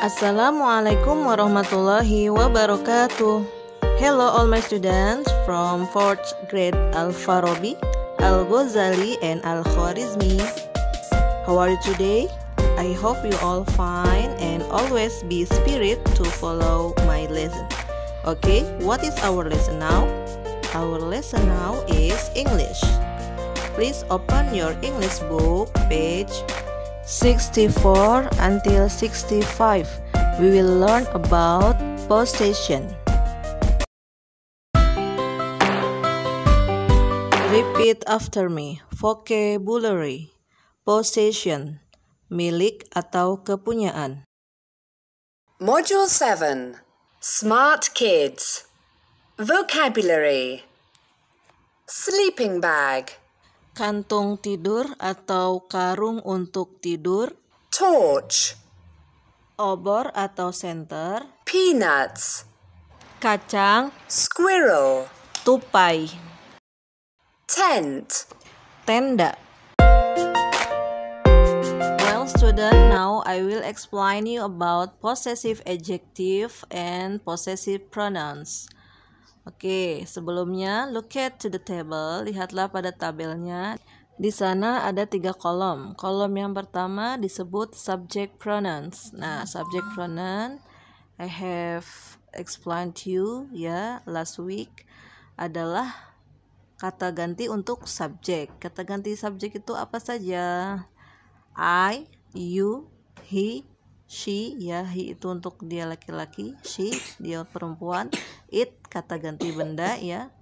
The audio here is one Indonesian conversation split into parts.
Assalamualaikum warahmatullahi wabarakatuh. Hello all my students from 4th grade Al-Farabi, Al-Ghazali and Al-Khwarizmi. How are you today? I hope you all fine and always be spirit to follow my lesson. Okay, what is our lesson now? Our lesson now is English. Please open your English book page 64 until 65, we will learn about possession. Repeat after me. Vocabulary. Possession. Milik atau kepunyaan. Module 7. Smart Kids. Vocabulary. Sleeping bag kantung tidur atau karung untuk tidur, torch, obor atau senter, peanuts, kacang, squirrel, tupai, tent, tenda. Well, student, now I will explain you about possessive adjective and possessive pronouns. Oke, sebelumnya look at to the table, lihatlah pada tabelnya. Di sana ada tiga kolom. Kolom yang pertama disebut subject pronouns. Nah, subject pronoun I have explained to you ya yeah, last week adalah kata ganti untuk subject. Kata ganti subject itu apa saja? I, you, he, she ya he itu untuk dia laki-laki she dia perempuan it kata ganti benda ya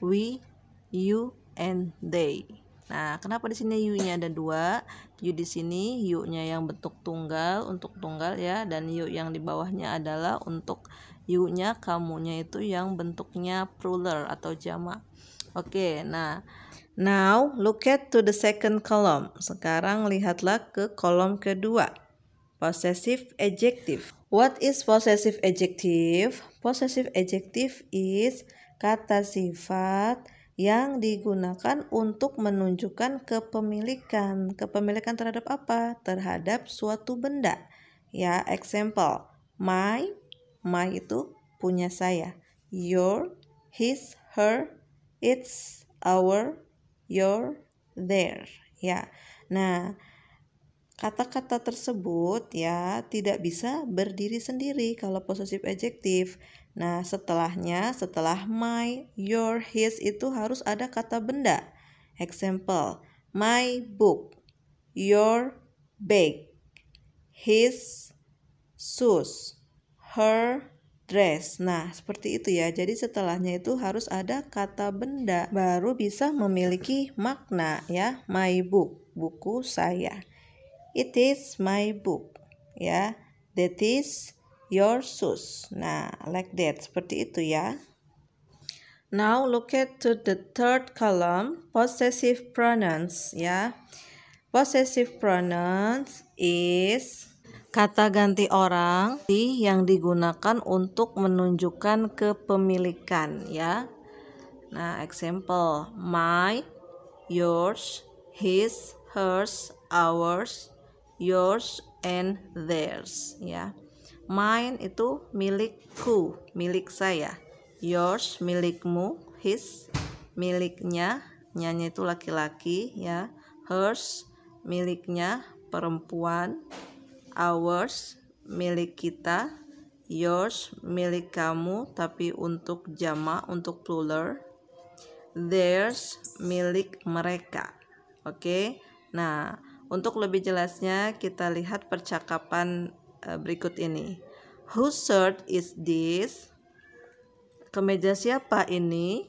we you and they nah kenapa di sini you nya ada dua you di sini you nya yang bentuk tunggal untuk tunggal ya dan you yang di bawahnya adalah untuk you nya kamunya itu yang bentuknya plural atau jamak oke nah Now, look at to the second column. Sekarang lihatlah ke kolom kedua. Possessive adjective. What is possessive adjective? Possessive adjective is kata sifat yang digunakan untuk menunjukkan kepemilikan. Kepemilikan terhadap apa? Terhadap suatu benda. Ya, example. My, my itu punya saya. Your, his, her, its, our, your, their. Ya. Nah, Kata-kata tersebut ya tidak bisa berdiri sendiri kalau posesif adjektif. Nah, setelahnya, setelah my, your, his itu harus ada kata benda. Example, my book, your bag, his shoes, her dress. Nah, seperti itu ya. Jadi setelahnya itu harus ada kata benda baru bisa memiliki makna ya. My book, buku saya. It is my book. Ya. That is your shoes. Nah, like that. Seperti itu ya. Now look at to the third column, possessive pronouns ya. Possessive pronouns is kata ganti orang yang digunakan untuk menunjukkan kepemilikan ya. Nah, example my, yours, his, hers, ours, yours and theirs ya mine itu milikku milik saya yours milikmu his miliknya nyanyi itu laki-laki ya hers miliknya perempuan ours milik kita yours milik kamu tapi untuk jama untuk plural theirs milik mereka oke okay? nah untuk lebih jelasnya, kita lihat percakapan eh, berikut ini. Whose shirt is this? Kemeja siapa ini?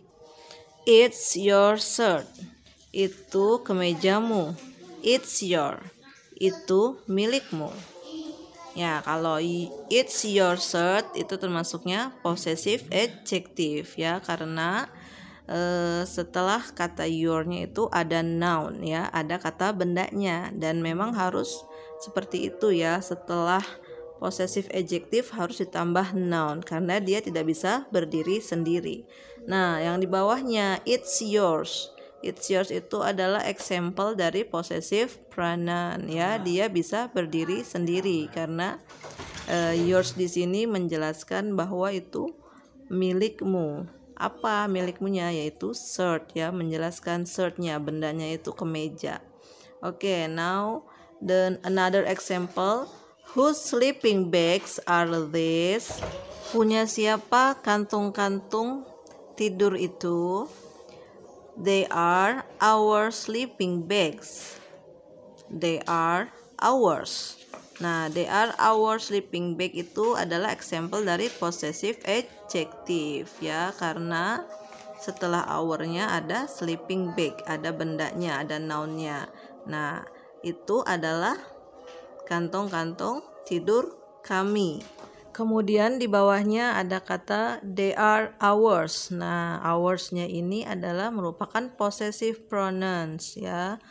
It's your shirt. Itu kemejamu. It's your. Itu milikmu. Ya, kalau it's your shirt itu termasuknya possessive adjective ya karena Eh, setelah kata your itu ada noun ya, ada kata bendanya dan memang harus seperti itu ya setelah possessive adjective harus ditambah noun karena dia tidak bisa berdiri sendiri. Nah, yang di bawahnya it's yours. It's yours itu adalah example dari possessive pronoun ya. Nah. Dia bisa berdiri sendiri karena uh, yours di sini menjelaskan bahwa itu milikmu apa punya yaitu shirt ya menjelaskan shirtnya bendanya itu kemeja oke okay, now the another example whose sleeping bags are these punya siapa kantung-kantung tidur itu they are our sleeping bags they are ours Nah, they are our sleeping bag itu adalah example dari possessive adjective ya karena setelah our-nya ada sleeping bag, ada bendanya, ada nounnya. Nah, itu adalah kantong-kantong tidur kami. Kemudian di bawahnya ada kata they are ours. Nah, ours nya ini adalah merupakan possessive pronouns ya.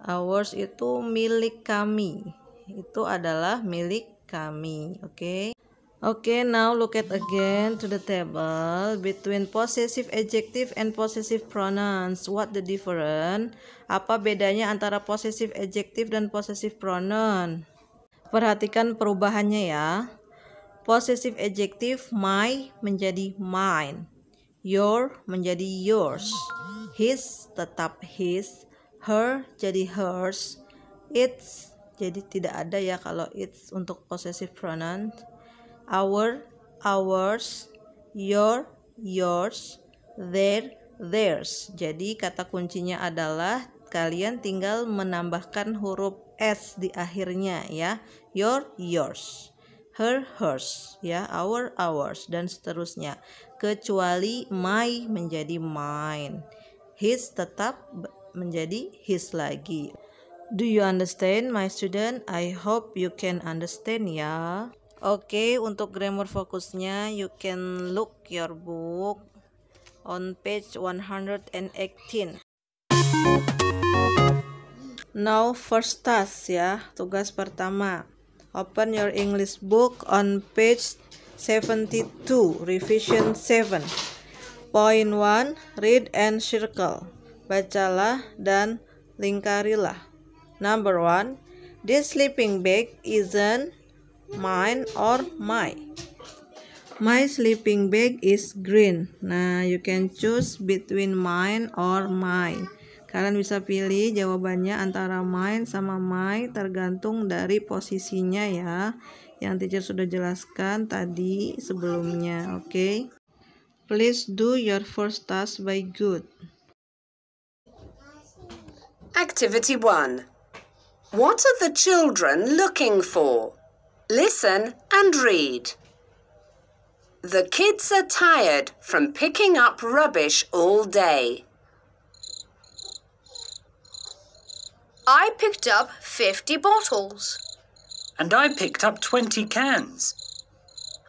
Ours itu milik kami itu adalah milik kami. Oke. Okay? Okay, now look at again to the table between possessive adjective and possessive pronouns. What the difference? Apa bedanya antara possessive adjective dan possessive pronoun? Perhatikan perubahannya ya. Possessive adjective my menjadi mine. Your menjadi yours. His tetap his. Her jadi hers. It's jadi tidak ada ya kalau it's untuk possessive pronoun our ours your yours their theirs jadi kata kuncinya adalah kalian tinggal menambahkan huruf s di akhirnya ya your yours her hers ya our ours dan seterusnya kecuali my menjadi mine his tetap menjadi his lagi Do you understand my student? I hope you can understand ya. Oke, okay, untuk grammar fokusnya you can look your book on page 118. Now first task ya, tugas pertama. Open your English book on page 72, revision 7. Point 1, read and circle. Bacalah dan lingkarilah. Number one, this sleeping bag isn't mine or my. My sleeping bag is green. Nah, you can choose between mine or my. Kalian bisa pilih jawabannya antara mine sama my tergantung dari posisinya ya. Yang teacher sudah jelaskan tadi sebelumnya, oke? Okay? Please do your first task by good. Activity 1 What are the children looking for? Listen and read. The kids are tired from picking up rubbish all day. I picked up 50 bottles. And I picked up 20 cans.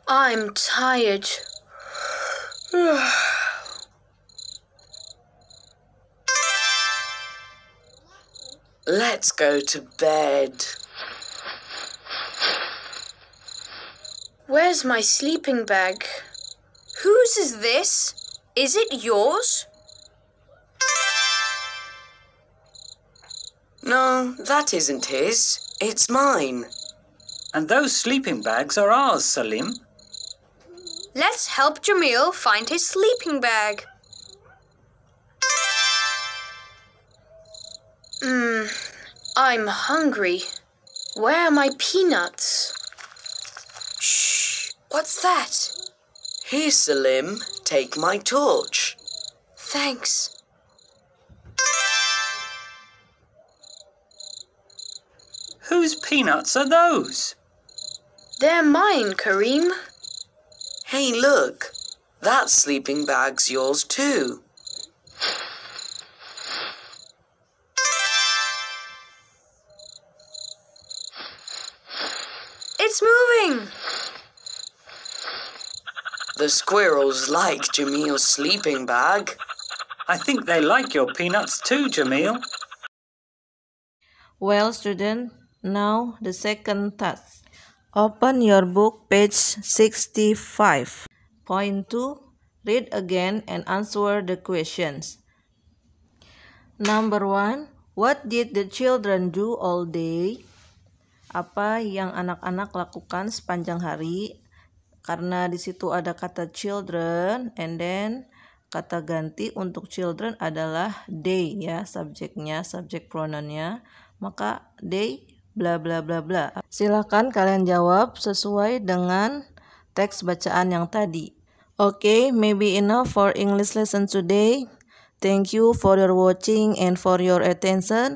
I'm tired. Let's go to bed. Where's my sleeping bag? Whose is this? Is it yours? No, that isn't his. It's mine. And those sleeping bags are ours, Salim. Let's help Jamil find his sleeping bag. I'm hungry. Where are my peanuts? Shh, what's that? Here, Salim, take my torch. Thanks. Whose peanuts are those? They're mine, Kareem. Hey, look. That sleeping bag's yours too. The squirrels like Jamil's sleeping bag. I think they like your peanuts too, Jamil. Well, student, now the second task. Open your book page 65. Point 2. Read again and answer the questions. Number 1. What did the children do all day? apa yang anak-anak lakukan sepanjang hari karena di situ ada kata children and then kata ganti untuk children adalah they ya subjeknya subjek pronounnya maka they bla bla bla bla silahkan kalian jawab sesuai dengan teks bacaan yang tadi okay maybe enough for English lesson today Thank you for your watching and for your attention.